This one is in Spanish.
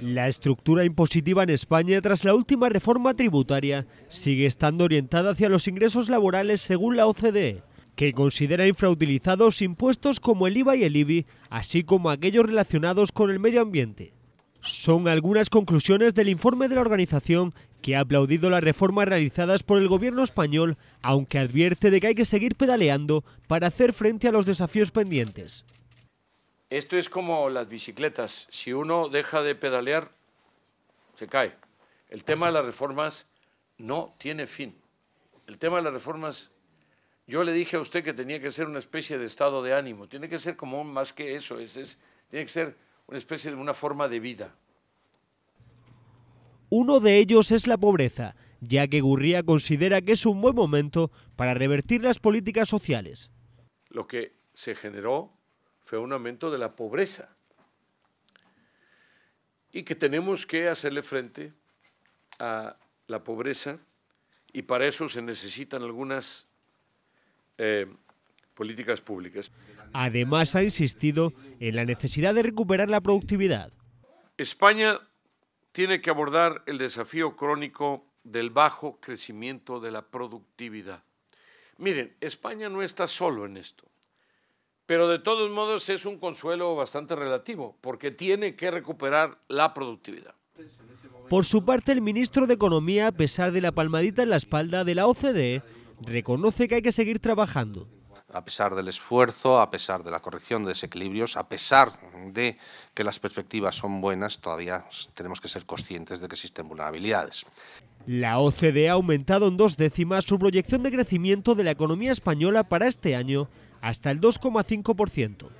La estructura impositiva en España tras la última reforma tributaria sigue estando orientada hacia los ingresos laborales según la OCDE, que considera infrautilizados impuestos como el IVA y el IBI, así como aquellos relacionados con el medio ambiente. Son algunas conclusiones del informe de la organización que ha aplaudido las reformas realizadas por el gobierno español, aunque advierte de que hay que seguir pedaleando para hacer frente a los desafíos pendientes. Esto es como las bicicletas. Si uno deja de pedalear, se cae. El tema de las reformas no tiene fin. El tema de las reformas, yo le dije a usted que tenía que ser una especie de estado de ánimo. Tiene que ser como más que eso. tiene que ser una especie de una forma de vida. Uno de ellos es la pobreza, ya que Gurría considera que es un buen momento para revertir las políticas sociales. Lo que se generó fue un aumento de la pobreza y que tenemos que hacerle frente a la pobreza y para eso se necesitan algunas eh, políticas públicas. Además ha insistido en la necesidad de recuperar la productividad. España tiene que abordar el desafío crónico del bajo crecimiento de la productividad. Miren, España no está solo en esto. Pero de todos modos es un consuelo bastante relativo, porque tiene que recuperar la productividad. Por su parte, el ministro de Economía, a pesar de la palmadita en la espalda de la OCDE, reconoce que hay que seguir trabajando. A pesar del esfuerzo, a pesar de la corrección de desequilibrios, a pesar de que las perspectivas son buenas, todavía tenemos que ser conscientes de que existen vulnerabilidades. La OCDE ha aumentado en dos décimas su proyección de crecimiento de la economía española para este año hasta el 2,5%.